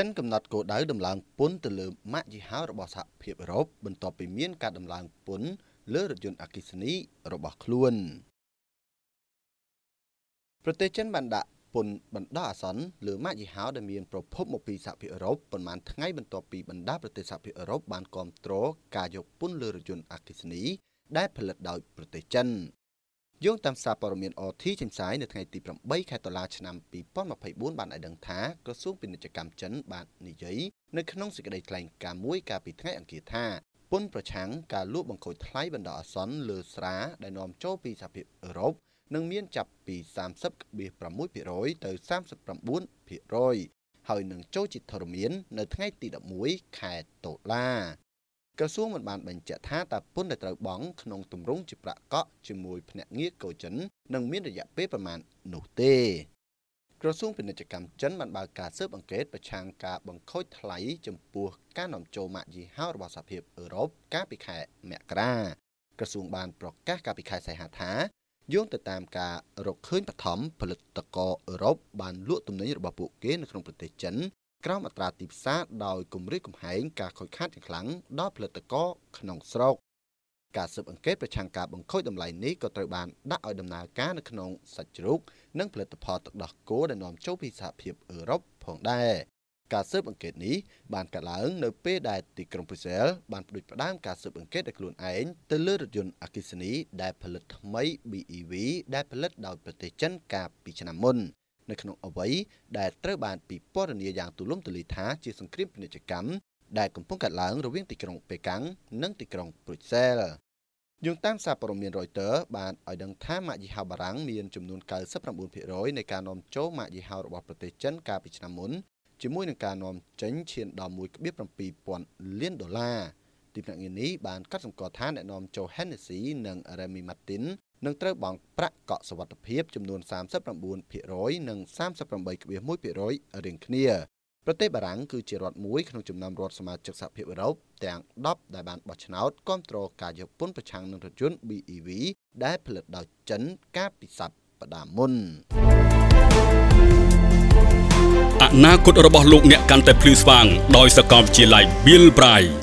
ចិនកំណត់គោលដៅដំឡើងពន្ធទៅលើម៉ាកយីហោរបស់សហភាពអឺរ៉ុបបន្ទាប់ពីមានការដំឡើងពន្ធលើរថយន្តអគ្គិសនីរបស់ខ្លួនប្រទេសចិនបានដាក់ពន្ធបណ្ដោះអាសន្នលើម៉ាកយីហោដែលមានប្រភពមកពីសហភាពអឺរ៉ុបប៉ុន្មានថ្ងៃបន្ទាប់ពីបណ្ដាប្រទេសសហភាពអឺរ៉ុបបានគាំទ្រការយកពន្ធលើរថយន្តអគ្គិសនីដែលផលិតដោយប្រទេសចិនយោងតាមសារព័ត៌មាន RT ចេញផ្សាយនៅថ្ងៃទី8ខែតុលាឆ្នាំ2024បានឲ្យដឹងថាក្រសួងពាណិជ្ជកម្មចិនបាននិយាយនៅក្នុងសេចក្តីថ្លែងការណ៍មួយកាលពីថ្ងៃអង្គារថាពន្ធប្រឆាំងការលក់បង្ខូចថ្លៃបណ្ដោះអាសន្នលើស្រាដែលនាំចូលពីសហភាពអឺរ៉ុបនឹងមានចាប់ពី30.6%ទៅ39%ហើយនឹងចូលជាធរមាននៅថ្ងៃទី11ខែតុលាក្រសួងមិនបានបញ្ជាក់ថាតើពន្ធដែលត្រូវបង់ក្នុងទម្រង់ជាប្រាក់កក់ជាមួយភ្នាក់ងារកូចិននឹងមានរយៈពេលប្រមាណនោះទេក្រសួងពាណិជ្ជកម្មចិនបានបើកការស៊ើបអង្កេតប្រឆាំងការបង្ខូចថ្លៃចំពោះការនាំចូលម៉ាកយីហោរបស់សហភាពអឺរ៉ុបកាលពីខែមករាក្រសួងបានប្រកាសកាលពីខែសីហាថាយោងទៅតាមការរកឃើញបឋមផលិតកោអឺរ៉ុបបានលក់ទំនិញរបស់ពួកគេនៅក្នុងប្រទេសចិនក្រោមអត្រាទីផ្សារដោយគម្រាមកំហែងការខូចខាតយ៉ាងខ្លាំងដល់ផលិតករក្នុងស្រុកការស៊ើបអង្កេតប្រឆាំងការបង្ខូចតម្លៃនេះក៏ត្រូវបានដាក់ឲ្យដំណើរការនៅក្នុងសាច់ជ្រូកនិងផលិតផលទឹកដោះគោដែលនាំចូលពីសហភាពអឺរ៉ុបផងដែរការស៊ើបអង្កេតនេះបានកើតឡើងនៅពេលដែលទីក្រុងប្រ៊ុយសែលបានផ្ដួចផ្ដើមការស៊ើបអង្កេតដោយខ្លួនឯងទៅលើរថយន្តអគ្គិសនីដែលផលិតថ្មី BEV ដែលផលិតដោយប្រទេសចិនកាលពីឆ្នាំមុន។នៅក្នុងអ្វីដែលត្រូវបានពិពណ៌នាយ៉ាងទូលំទូលាយថាជាសង្គ្រាមពាណិជ្ជកម្មដែលកំពុងកើតឡើងរវាងទីក្រុងប៉េកាំងនិងទីក្រុងប្រូសែលយោងតាមសារព័ត៌មាន Reuters បានឲ្យដឹងថាម៉ាកយីហោបារាំងមានចំនួន99%នៃការនាំចូលម៉ាកយីហោរបស់ប្រទេសចិនកាលពីឆ្នាំមុនជាមួយនឹងការនាំចេញឈានដល់1.7000លានដុល្លារទីភ្នាក់ងារនេះបានកត់សម្គាល់ថាអ្នកនាំចូល Hennessy និង Remy Martin នឹងត្រូវបង់ប្រាក់កក់សวัสดิភាពចំនួន39%និង38.1%រៀងគ្នាប្រទេសបារាំងគឺជារដ្ឋមួយក្នុងចំណោមរដ្ឋសមាជិកសហភាពអឺរ៉ុបទាំង10ដែលបានបោះឆ្នោតគាំទ្រការយកពន្ធប្រឆាំងនឹងរថយន្ត BEV ដែលផលិតដោយចិនកាលពីសប្តាហ៍មុនអនាគតរបស់លោកអ្នកកាន់តែភ្លឺស្វាង ដោយសកម្មវិទ្យាល័យ Bill Brai